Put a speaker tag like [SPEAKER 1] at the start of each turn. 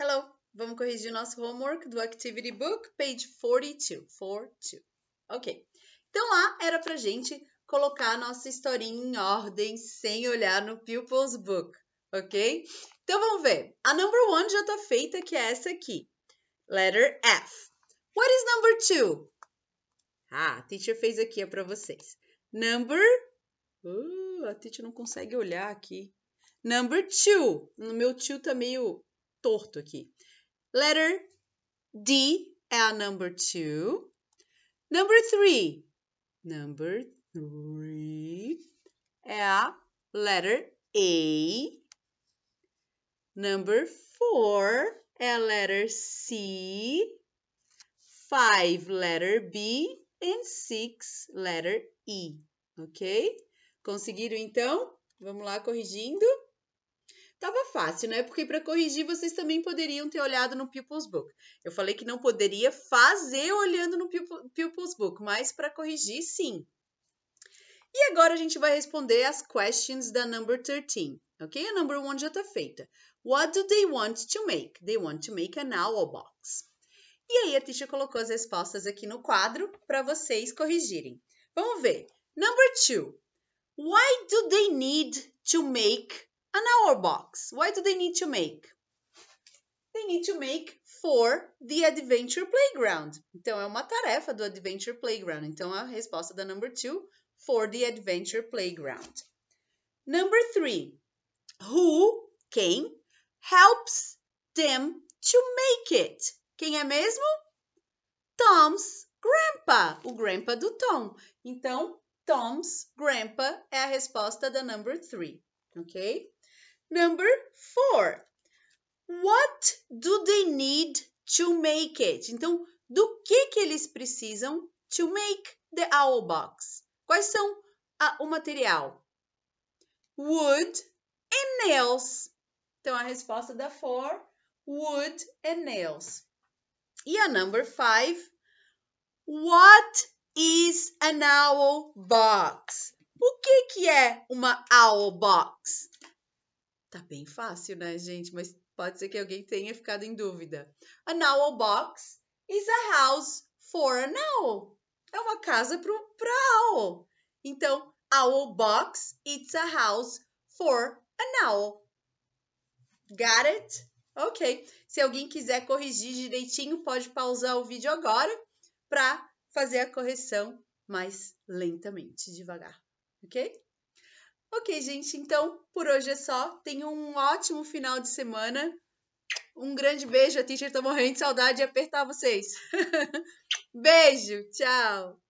[SPEAKER 1] Hello! Vamos corrigir nosso homework do Activity Book, page 42. 42. Ok. Então, lá era para gente colocar a nossa historinha em ordem sem olhar no Pupils Book, ok? Então, vamos ver. A number one já está feita, que é essa aqui. Letter F. What is number two? Ah, a teacher fez aqui, é para vocês. Number... Uh, a teacher não consegue olhar aqui. Number two. No meu tio tá meio torto aqui. Letter D é a number two. Number three. Number three é a letter A. Number four é a letter C. Five, letter B. And six, letter E. Ok? Conseguiram então? Vamos lá corrigindo fácil, né? Porque para corrigir vocês também poderiam ter olhado no People's Book. Eu falei que não poderia fazer olhando no People's Book, mas para corrigir, sim. E agora a gente vai responder as questions da number 13, ok? A number 1 já está feita. What do they want to make? They want to make an owl box. E aí a Tisha colocou as respostas aqui no quadro para vocês corrigirem. Vamos ver. Number 2. Why do they need to make an hour box. Why do they need to make? They need to make for the Adventure Playground. Então, é uma tarefa do Adventure Playground. Então, a resposta da number two, for the Adventure Playground. Number three, who, quem, helps them to make it? Quem é mesmo? Tom's grandpa, o grandpa do Tom. Então, Tom's grandpa é a resposta da number three. Ok, Number four. What do they need to make it? Então, do que, que eles precisam to make the owl box? Quais são a, o material? Wood and nails. Então, a resposta da four, wood and nails. E a number five, what is an owl box? O que, que é uma owl box? Tá bem fácil, né, gente? Mas pode ser que alguém tenha ficado em dúvida. An owl box is a house for an owl. É uma casa para owl. Então, owl box, it's a house for an owl. Got it? Ok. Se alguém quiser corrigir direitinho, pode pausar o vídeo agora para fazer a correção mais lentamente, devagar ok? Ok, gente, então por hoje é só. Tenham um ótimo final de semana. Um grande beijo, a teacher tá morrendo de saudade de apertar vocês. beijo, tchau!